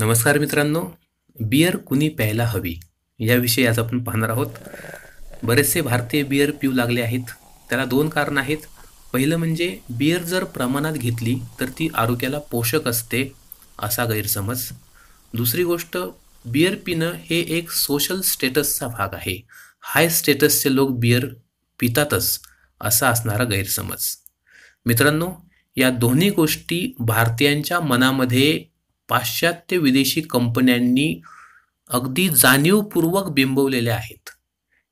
नमस्कार मित्रांनो बियर कुणी प्यायला हवी याविषयी आज आपण पाहणार आहोत बरेचसे भारतीय बियर पिऊ लागले आहेत त्याला दोन कारण आहेत पहिलं म्हणजे बियर जर प्रमाणात घेतली तर ती आरोग्याला पोषक असते असा गैरसमज दुसरी गोष्ट बियर पिणं हे एक सोशल स्टेटसचा भाग आहे हाय स्टेटसचे लोक बियर पितातच असा असणारा गैरसमज मित्रांनो या दोन्ही गोष्टी भारतीयांच्या मनामध्ये पाश्चात्य विदेशी कंपन्यांनी अगदी जाणीवपूर्वक बिंबवलेल्या आहेत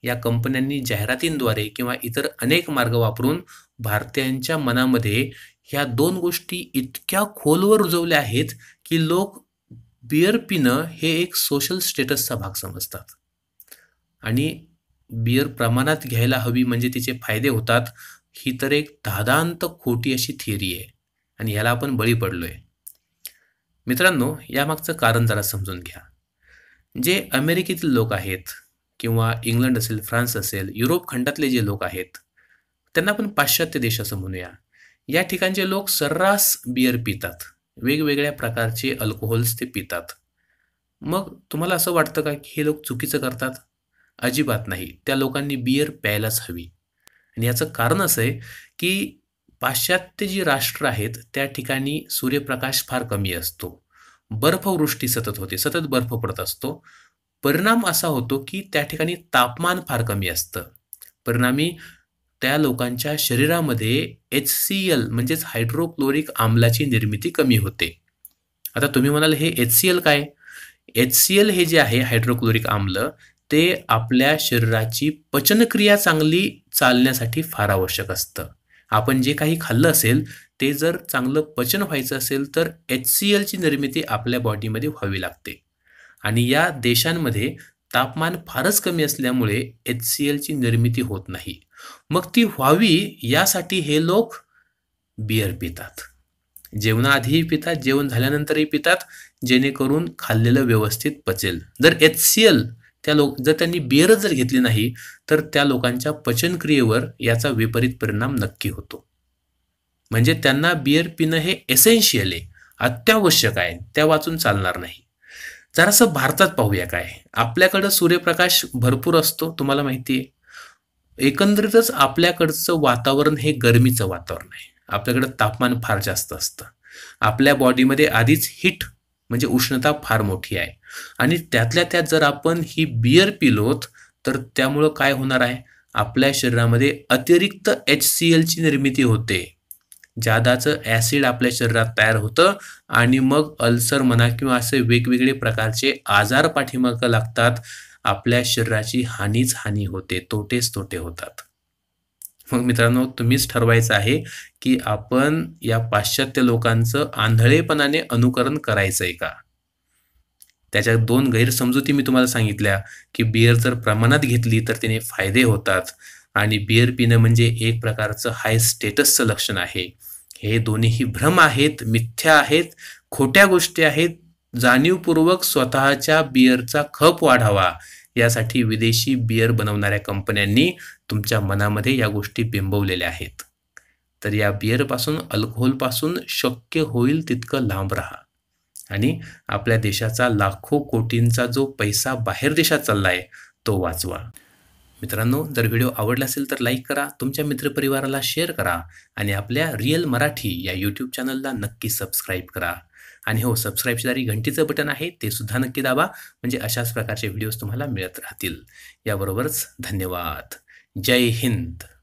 या कंपन्यांनी जाहिरातींद्वारे किंवा इतर अनेक मार्ग वापरून भारतीयांच्या मनामध्ये ह्या दोन गोष्टी इतक्या खोलवर रुजवल्या आहेत की लोक बियर पिणं हे एक सोशल स्टेटसचा भाग समजतात आणि बियर प्रमाणात घ्यायला हवी म्हणजे तिचे फायदे होतात ही तर एक दादांत खोटी अशी थिअरी आहे आणि ह्याला आपण बळी पडलो आहे मित्रांनो यामागचं कारण जरा समजून घ्या जे अमेरिकेतील लोक आहेत किंवा इंग्लंड असेल फ्रान्स असेल युरोप खंडातले जे लोक आहेत त्यांना आपण पाश्चात्य देश असं म्हणूया या ठिकाणचे लोक सर्रास बियर पितात वेगवेगळ्या प्रकारचे अल्कोहोल्स ते पितात मग तुम्हाला असं वाटतं का की हे लोक चुकीचं करतात अजिबात नाही त्या लोकांनी बियर प्यायलाच हवी आणि याचं कारण असं आहे की पाश्चात्य जी राष्ट्र आहेत त्या ठिकाणी सूर्यप्रकाश फार कमी असतो बर्फवृष्टी सतत होते सतत बर्फ पडत असतो परिणाम असा होतो की त्या ठिकाणी तापमान फार कमी असतं परिणामी त्या लोकांच्या शरीरामध्ये एच सी एल म्हणजेच हायड्रोक्लोरिक आम्लाची निर्मिती कमी होते आता तुम्ही म्हणाल हे एच सी एल काय एच सी एल हे जे आहे हायड्रोक्लोरिक आम्ल ते आपल्या शरीराची पचनक्रिया चांगली चालण्यासाठी फार आवश्यक असतं आपण जे काही खाल्लं असेल ते जर चांगलं पचन व्हायचं असेल तर एच सी एलची निर्मिती आपल्या बॉडीमध्ये व्हावी लागते आणि या देशांमध्ये तापमान फारच कमी असल्यामुळे एच सी एलची निर्मिती होत नाही मग ती व्हावी यासाठी हे लोक बियर पितात जेवणाआधीही पितात जेवण झाल्यानंतरही पितात जेणेकरून खाल्लेलं व्यवस्थित पचेल जर एच सी एल त्या लोक जर त्यांनी बिअर जर घेतली नाही तर त्या लोकांच्या पचनक्रियेवर याचा विपरीत परिणाम नक्की होतो म्हणजे त्यांना बिअर पिणं हे एसेन्शियल आहे अत्यावश्यक आहे त्या वाचून चालणार नाही जरासं भारतात पाहूया काय आपल्याकडं सूर्यप्रकाश भरपूर असतो तुम्हाला माहिती आहे एकंदरीतच आपल्याकडचं वातावरण हे गरमीचं वातावरण आहे आपल्याकडं तापमान फार जास्त असतं आपल्या बॉडीमध्ये आधीच हिट म्हणजे उष्णता फार मोठी आहे आणि त्यातल्या त्यात जर आपण ही बियर पिलोत तर त्यामुळं काय होणार आहे आपल्या शरीरामध्ये अतिरिक्त एच सी एलची निर्मिती होते जादाचं ऍसिड आपल्या शरीरात तयार होतं आणि मग अल्सर म्हणा किंवा असे वेगवेगळे प्रकारचे आजार पाठीमागं लागतात आपल्या शरीराची हानीच हानी होते तोटेच तोटे होतात मग मित्रांनो तुम्हीच ठरवायचं आहे की आपण या पाश्चात्य लोकांचं आंधळेपणाने अनुकरण करायचं आहे का त्याच्या दोन गैरसमजुती मी तुम्हाला सांगितल्या की बिअर जर प्रमाणात घेतली तर त्याने फायदे होतात आणि बिअर पिणं म्हणजे एक प्रकारचं हाय स्टेटसचं लक्षण आहे हे दोन्हीही भ्रम आहेत मिथ्या आहेत खोट्या गोष्टी आहेत जाणीवपूर्वक स्वतःच्या बिअरचा खप वाढावा यासाठी विदेशी बियर बनवणाऱ्या कंपन्यांनी तुमच्या मनामध्ये या गोष्टी बिंबवलेल्या आहेत तर या बिअरपासून अल्कोहोलपासून शक्य होईल तितकं लांब राहा आणि आपल्या देशाचा लाखो कोटींचा जो पैसा बाहेर देशात चालला आहे तो वाचवा मित्रांनो जर व्हिडिओ आवडला असेल तर लाईक करा तुमच्या मित्रपरिवाराला शेअर करा आणि आपल्या रिअल मराठी या यूट्यूब चॅनलला नक्की सबस्क्राईब करा आणि हो सबस्क्राईब शेजारी घंटीचं बटन आहे ते सुद्धा नक्की दाबा म्हणजे अशाच प्रकारचे व्हिडिओज तुम्हाला मिळत राहतील याबरोबरच धन्यवाद जय हिंद